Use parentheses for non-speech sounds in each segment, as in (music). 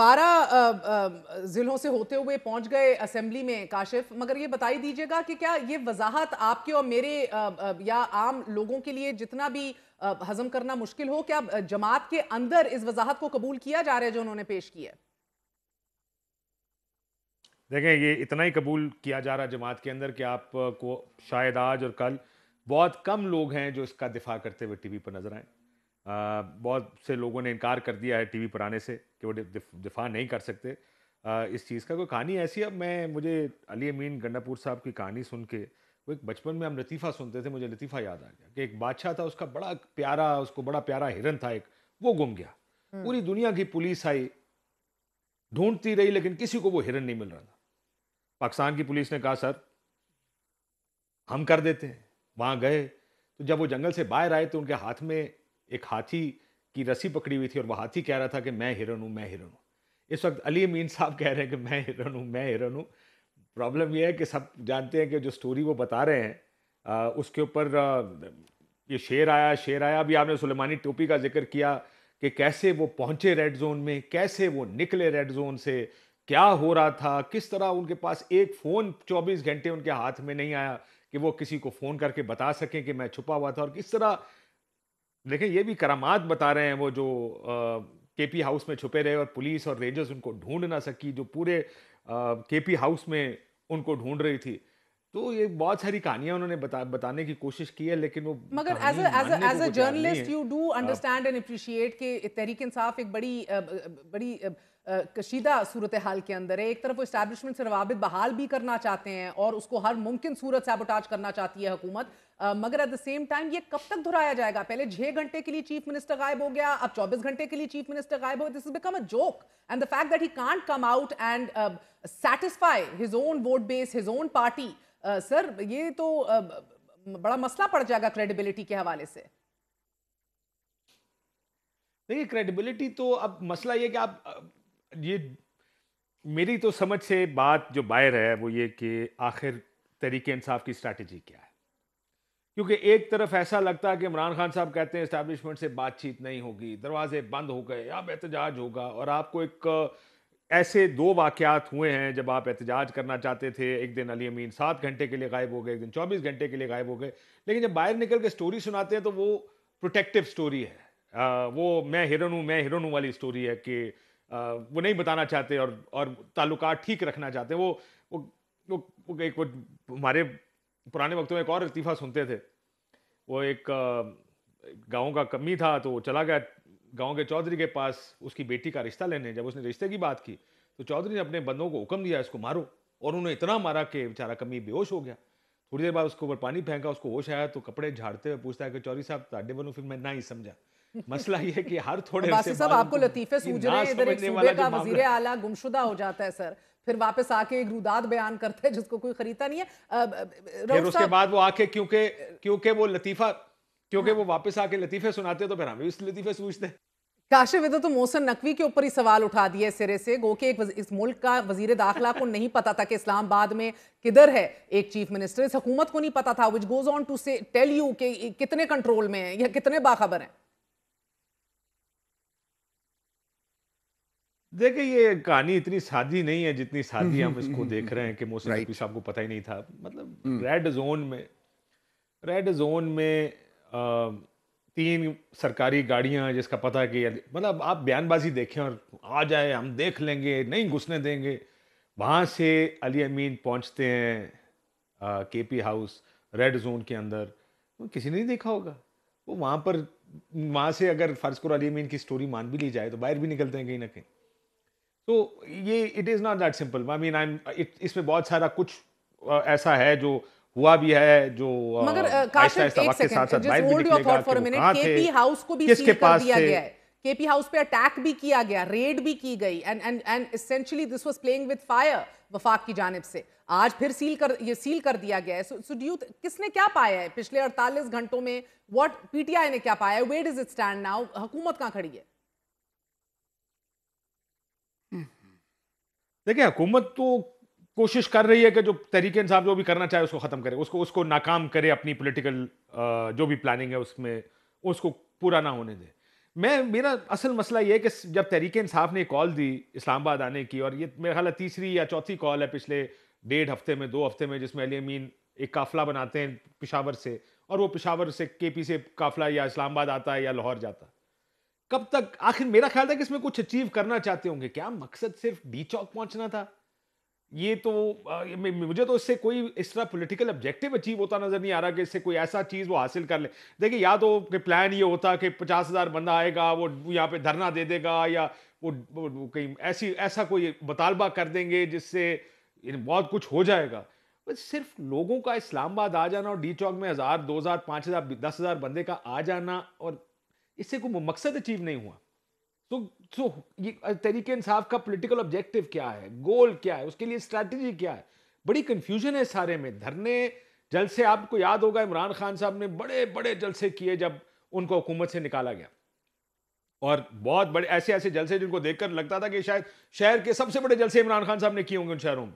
बारह जिलों से होते हुए पहुंच गए असेंबली में काशिफ मगर ये बताई दीजिएगा कि क्या ये वजाहत आपके और मेरे या आम लोगों के लिए जितना भी हजम करना मुश्किल हो क्या जमात के अंदर इस वजाहत को कबूल किया जा रहा है जो उन्होंने पेश किया है देखें ये इतना ही कबूल किया जा रहा जमात के अंदर कि आपको शायद आज और कल बहुत कम लोग हैं जो इसका दिफा करते हुए टीवी पर नजर आए बहुत से लोगों ने इनकार कर दिया है टीवी पर आने से कि वो दिफा नहीं कर सकते इस चीज़ का कोई कहानी ऐसी अब मैं मुझे अली अमीन गंडापुर साहब की कहानी सुन के वो एक बचपन में हम लतीफ़ा सुनते थे मुझे लतीफ़ा याद आ गया कि एक बादशाह था उसका बड़ा प्यारा उसको बड़ा प्यारा हिरन था एक वो गुम गया हम्म। पूरी दुनिया की पुलिस आई ढूंढती रही लेकिन किसी को वो हिरन नहीं मिल रहा था पाकिस्तान की पुलिस ने कहा सर हम कर देते हैं वहाँ गए तो जब वो जंगल से बाहर आए तो उनके हाथ में एक हाथी की रस्सी पकड़ी हुई थी और वह हाथी कह रहा था कि मैं हिरन हूँ मैं हिरन हूँ इस वक्त अली अमीन साहब कह रहे हैं कि मैं हिरन हूँ मैं हिरन हूँ प्रॉब्लम यह है कि सब जानते हैं कि जो स्टोरी वो बता रहे हैं आ, उसके ऊपर ये शेर आया शेर आया अभी आपने सुलेमानी टोपी का जिक्र किया कि कैसे वो पहुंचे रेड जोन में कैसे वो निकले रेड जोन से क्या हो रहा था किस तरह उनके पास एक फ़ोन 24 घंटे उनके हाथ में नहीं आया कि वो किसी को फ़ोन करके बता सकें कि मैं छुपा हुआ था और किस तरह देखिए ये भी करामात बता रहे हैं वो जो केपी हाउस में छुपे रहे और पुलिस और रेंजर्स उनको ढूंढ ना सकी जो पूरे केपी हाउस में उनको ढूंढ रही थी तो ये बहुत सारी कहानियां उन्होंने बता, बताने की कोशिश की है लेकिन वो मगर as as as journalist you do understand and appreciate के तहरीक इंसाफ एक बड़ी बड़ी बड़ी कशीदा सूरत हाल के अंदर है एक तरफ वो इस्टेबलिशमेंट से रवाबित बहाल भी करना चाहते हैं और उसको हर मुमकिन सूरत से सैबोटाज करना चाहती है हुकूमत मगर एट द सेम टाइम ये कब तक दोहराया जाएगा पहले छह घंटे के लिए चीफ मिनिस्टर गायब हो गया अब चौबीस घंटे के लिए चीफ मिनिस्टर गायब हो this is become a joke and the fact that he can't come out and satisfy his own vote base his own party sir ये तो uh, बड़ा मसला पड़ जाएगा क्रेडिबिलिटी के हवाले से देखिए क्रेडिबिलिटी तो अब मसला ये कि आप ये मेरी तो समझ से बात जो बाहर है वो ये कि आखिर तरीके इंसाफ की स्ट्रैटेजी क्या है क्योंकि एक तरफ ऐसा लगता है कि इमरान खान साहब कहते हैं इस्टेब्लिशमेंट से बातचीत नहीं होगी दरवाजे बंद हो गए अब एहतजाज होगा और आपको एक ऐसे दो वाक़ात हुए हैं जब आप एहतजाज करना चाहते थे एक दिन अली अमीन सात घंटे के लिए गायब हो गए एक दिन चौबीस घंटे के लिए गायब हो गए लेकिन जब बाहर निकल के स्टोरी सुनाते हैं तो वो प्रोटेक्टिव स्टोरी है आ, वो मैं हिरन हूँ मैं हिरन हूँ वाली स्टोरी है कि वो नहीं बताना चाहते और और ताल्लुक ठीक रखना चाहते वो वो वो, वो एक हमारे पुराने वक्तों में एक और इस्तीफ़ा सुनते थे वो एक गाँव का कमी था तो वो चला गया गाँव के चौधरी के पास उसकी बेटी का रिश्ता लेने जब उसने रिश्ते की बात की तो चौधरी ने अपने बंदों को हुक्म दिया इसको मारो और उन्होंने इतना मारा कि बेचारा कमी बेहोश हो गया थोड़ी देर बाद उसके ऊपर पानी फेंका उसको होश आया तो कपड़े झाड़ते हुए पूछता है कि चौधरी साहब ताडे बनो फिर मैं ना ही समझा मसला ये कि हर थोड़े से सब आपको लतीफे सूझ रहे हैं इधर एक सूबे का वजीर आला गुमशुदा हो जाता है सर फिर वापस आके एक रुदाद बयान करते हैं जिसको कोई खरीदता नहीं है फिर उसके बाद वो आके क्योंकि क्योंकि वो लतीफा क्योंकि वो वापस आके लतीफे सुनाते हैं तो फिर हम भी उस लतीफे सूझते हैं काशि विदो तो मोहसन नकवी के ऊपर ही सवाल उठा दिए सिरे से गो के एक इस मुल्क का वजीर दाखिला को नहीं पता था कि इस्लामाबाद में किधर है एक चीफ मिनिस्टर इस हुकूमत को नहीं पता था which goes on to say tell you कि कितने कंट्रोल में है या कितने बाखबर हैं देखिए ये कहानी इतनी सादी नहीं है जितनी सादी हम्म, हम इसको हम्म, देख रहे हैं हम्म, कि मोहसिन नकवी साहब को पता ही नहीं था मतलब रेड जोन में रेड जोन में आ, तीन सरकारी गाड़ियां जिसका पता है कि मतलब आप बयानबाजी देखें और आ जाए हम देख लेंगे नहीं घुसने देंगे वहाँ से अली अमीन पहुँचते हैं के पी हाउस रेड जोन के अंदर तो किसी ने नहीं देखा होगा वो वहाँ पर वहाँ से अगर फ़र्ज़ करो अली अमीन की स्टोरी मान भी ली जाए तो बाहर भी निकलते हैं कहीं ना कहीं तो ये it is not that simple I mean I am इसमें बहुत सारा कुछ ऐसा है जो हुआ भी है जो मगर एक केपी हाउस को भी पे अटैक भी किया गया रेड भी की गई and and and essentially this was playing with fire वफाक की जानब से आज फिर सील कर ये सील कर दिया गया है सो डू किसने क्या पाया है पिछले 48 घंटों में व्हाट पीटीआई ने क्या पाया है where does it stand now हुकूमत कहां खड़ी है देखिए हुकूमत तो कोशिश कर रही है कि जो तहरीक इंसाफ जो भी करना चाहे उसको ख़त्म करे उसको उसको नाकाम करे अपनी पॉलिटिकल जो भी प्लानिंग है उसमें उसको पूरा ना होने दे मैं मेरा असल मसला ये है कि जब तहरीक इंसाफ ने कॉल दी इस्लामाबाद आने की और ये मेरा ख्याल तीसरी या चौथी कॉल है पिछले डेढ़ हफ्ते में दो हफ्ते में जिसमें अली अमीन एक काफिला बनाते हैं पिशावर से और वो पिशावर से के पी से काफिला या इस्लामाबाद आता है या लाहौर जाता है कब तक आखिर मेरा ख्याल था कि इसमें कुछ अचीव करना चाहते होंगे क्या मकसद सिर्फ डी चौक पहुंचना था ये तो मुझे तो इससे कोई इस तरह पॉलिटिकल ऑब्जेक्टिव अचीव होता नजर नहीं आ रहा कि इससे कोई ऐसा चीज़ वो हासिल कर ले देखिए या तो कि प्लान ये होता कि पचास हज़ार बंदा आएगा वो यहाँ पे धरना दे देगा या वो, वो कहीं ऐसी ऐसा कोई मुतालबा कर देंगे जिससे बहुत कुछ हो जाएगा बस सिर्फ लोगों का इस्लामाबाद आ जाना और डी चौक में हज़ार दो हज़ार पाँच हज़ार दस हज़ार बंदे का आ जाना और इससे कोई मकसद अचीव नहीं हुआ तो सो तो ये तरीके इंसाफ का पॉलिटिकल ऑब्जेक्टिव क्या है गोल क्या है उसके लिए स्ट्रैटेजी क्या है बड़ी कंफ्यूजन है सारे में धरने जलसे आपको याद होगा इमरान खान साहब ने बड़े बड़े जलसे किए जब उनको हुकूमत से निकाला गया और बहुत बड़े ऐसे ऐसे जलसे जिनको देखकर लगता था कि शायद शहर के सबसे बड़े जलसे इमरान खान साहब ने किए होंगे उन शहरों में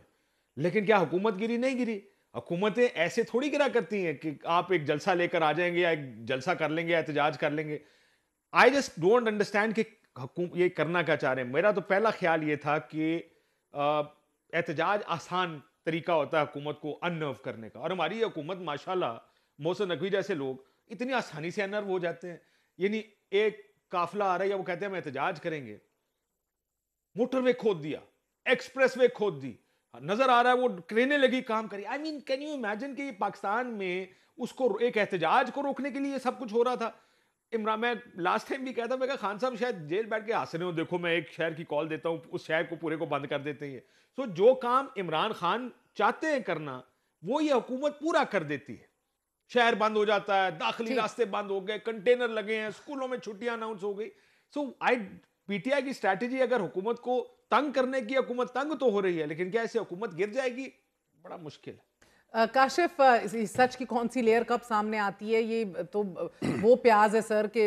लेकिन क्या हुकूमत गिरी नहीं गिरी हुकूमतें ऐसे थोड़ी गिरा करती हैं कि आप एक जलसा लेकर आ जाएंगे या एक जलसा कर लेंगे एहतजाज कर लेंगे आई जस्ट डोंट अंडरस्टैंड कि ये करना क्या चाह रहे हैं मेरा तो पहला ख्याल ये था कि एहतजाज आसान तरीका होता है हुकूमत को अनर्व करने का और हमारी हुकूमत माशाल्लाह मोहसन नकवी जैसे लोग इतनी आसानी से अनर्व हो जाते हैं यानी एक काफिला आ रहा है या वो कहते हैं हम एहतजाज करेंगे मोटरवे खोद दिया एक्सप्रेस वे खोद दी नजर आ रहा है वो ट्रेने लगी काम करी I mean can you imagine कि पाकिस्तान में उसको एक एहतजाज को रोकने के लिए सब कुछ हो रहा था इमरान मैं लास्ट टाइम भी कहता मैं कहा खान साहब शायद जेल बैठ के हंस रहे हो देखो मैं एक शहर की कॉल देता हूँ उस शहर को पूरे को बंद कर देते हैं सो जो काम इमरान खान चाहते हैं करना वो ये हुकूमत पूरा कर देती है शहर बंद हो जाता है दाखिली रास्ते बंद हो गए कंटेनर लगे हैं स्कूलों में छुट्टियां अनाउंस हो गई सो आई पीटीआई की स्ट्रैटेजी अगर हुकूमत को तंग करने की हुकूमत तंग तो हो रही है लेकिन क्या ऐसे हुकूमत गिर जाएगी बड़ा मुश्किल है Uh, काशिफ uh, सच की कौन सी लेयर कब सामने आती है ये uh, तो वो प्याज है सर के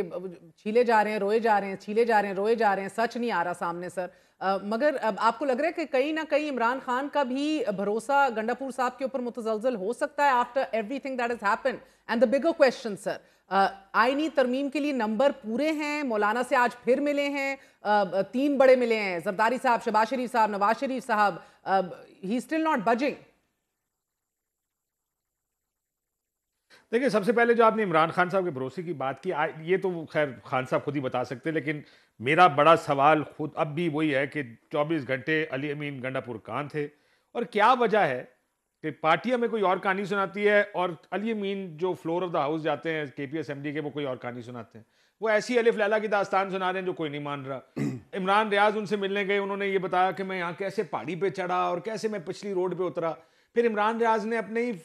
छीले जा रहे हैं रोए जा रहे हैं छीले जा रहे हैं रोए जा रहे हैं सच नहीं आ रहा सामने सर आ, मगर अब आपको लग रहा है कि कहीं ना कहीं इमरान खान का भी भरोसा गंडापुर साहब के ऊपर मुतजलजल हो सकता है after everything that is happen and the bigger question sir आइनी तरमीम के लिए नंबर पूरे हैं मौलाना से आज फिर मिले हैं तीन बड़े मिले हैं जरदारी साहब शबाज शरीफ साहब नवाज शरीफ साहब ही स्टिल नॉट बजिंग देखिए सबसे पहले जो आपने इमरान खान साहब के भरोसे की बात की आ, ये तो खैर खान साहब खुद ही बता सकते हैं लेकिन मेरा बड़ा सवाल खुद अब भी वही है कि 24 घंटे अली अमीन गंडापुर कान थे और क्या वजह है कि पार्टी हमें कोई और कहानी सुनाती है और अली अमीन जो फ्लोर ऑफ द हाउस जाते हैं के पी असम्बली के वो कोई और कहानी सुनाते हैं वो ऐसी अलिफ लैला की दास्तान सुना रहे हैं जो कोई नहीं मान रहा (clears throat) इमरान रियाज उनसे मिलने गए उन्होंने ये बताया कि मैं यहाँ कैसे पहाड़ी पे चढ़ा और कैसे मैं पिछली रोड पे उतरा फिर इमरान रियाज ने अपने ही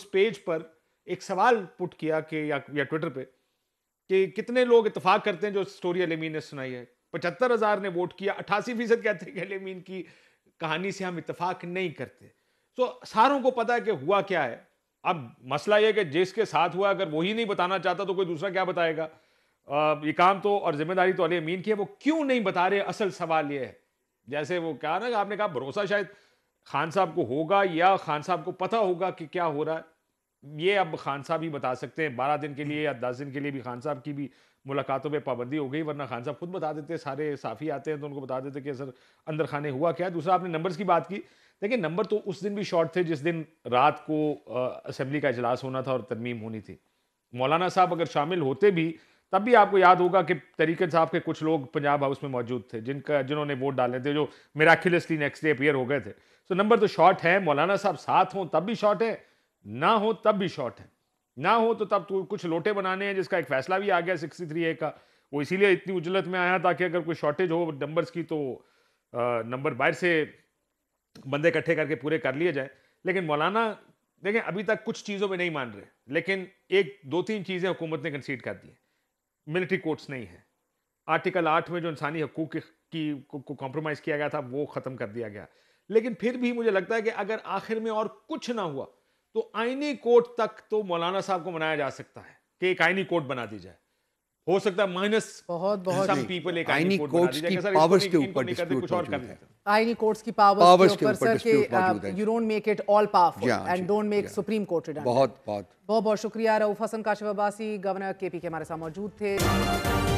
उस पेज पर एक सवाल पुट किया कि या, या ट्विटर पे कि कितने लोग इतफाक करते हैं जो स्टोरी अलेमीन ने सुनाई है पचहत्तर हज़ार ने वोट किया अट्ठासी फीसद कहते हैं कि अलेमीन की कहानी से हम इतफाक नहीं करते तो सारों को पता है कि हुआ क्या है अब मसला यह कि जिसके साथ हुआ अगर वही नहीं बताना चाहता तो कोई दूसरा क्या बताएगा आ, ये काम तो और जिम्मेदारी तो अली अमीन की है वो क्यों नहीं बता रहे असल सवाल ये है जैसे वो क्या ना आपने कहा भरोसा शायद खान साहब को होगा या खान साहब को पता होगा कि क्या हो रहा है ये अब खान साहब ही बता सकते हैं बारह दिन के लिए या दस दिन के लिए भी खान साहब की भी मुलाकातों पे पाबंदी हो गई वरना खान साहब खुद बता देते सारे साफ़ी आते हैं तो उनको बता देते कि सर अंदर खाने हुआ क्या दूसरा आपने नंबर्स की बात की देखिए नंबर तो उस दिन भी शॉर्ट थे जिस दिन रात को असम्बली का इजलास होना था और तरमीम होनी थी मौलाना साहब अगर शामिल होते भी तब भी आपको याद होगा कि तरीकन साहब के कुछ लोग पंजाब हाउस में मौजूद थे जिनका जिन्होंने वोट डाले थे जो मेराखिलसली नेक्स्ट डे अपेयर हो गए थे सो नंबर तो शॉर्ट है मौलाना साहब साथ हों तब भी शॉर्ट है ना हो तब भी शॉर्ट है ना हो तो तब तो कुछ लोटे बनाने हैं जिसका एक फैसला भी आ गया सिक्सटी थ्री ए का वो इसीलिए इतनी उजलत में आया ताकि अगर कोई शॉर्टेज हो नंबर्स की तो नंबर बाहर से बंदे इकट्ठे करके पूरे कर लिए जाए लेकिन मौलाना देखें अभी तक कुछ चीज़ों में नहीं मान रहे लेकिन एक दो तीन चीज़ें हुकूमत ने कंसीड कर दी मिलिट्री कोर्ट्स नहीं है आर्टिकल आठ में जो इंसानी हकूक की को कॉम्प्रोमाइज़ किया गया था वो ख़त्म कर दिया गया लेकिन फिर भी मुझे लगता है कि अगर आखिर में और कुछ ना हुआ तो आईनी कोर्ट तक तो मौलाना साहब को मनाया जा सकता है कि एक आईनी कोर्ट बना दी जाए हो सकता है माइनस बहुत बहुत सम पीपल एक आईनी कोर्ट की पावर्स के ऊपर डिस्प्यूट कुछ और कर आईनी कोर्ट्स की पावर्स के ऊपर सर के you don't make it all powerful and don't make supreme court redundant बहुत बहुत बहुत बहुत शुक्रिया रऊफ हसन काशिफ अब्बासी गवर्नर केपी के हमारे साथ मौजूद थे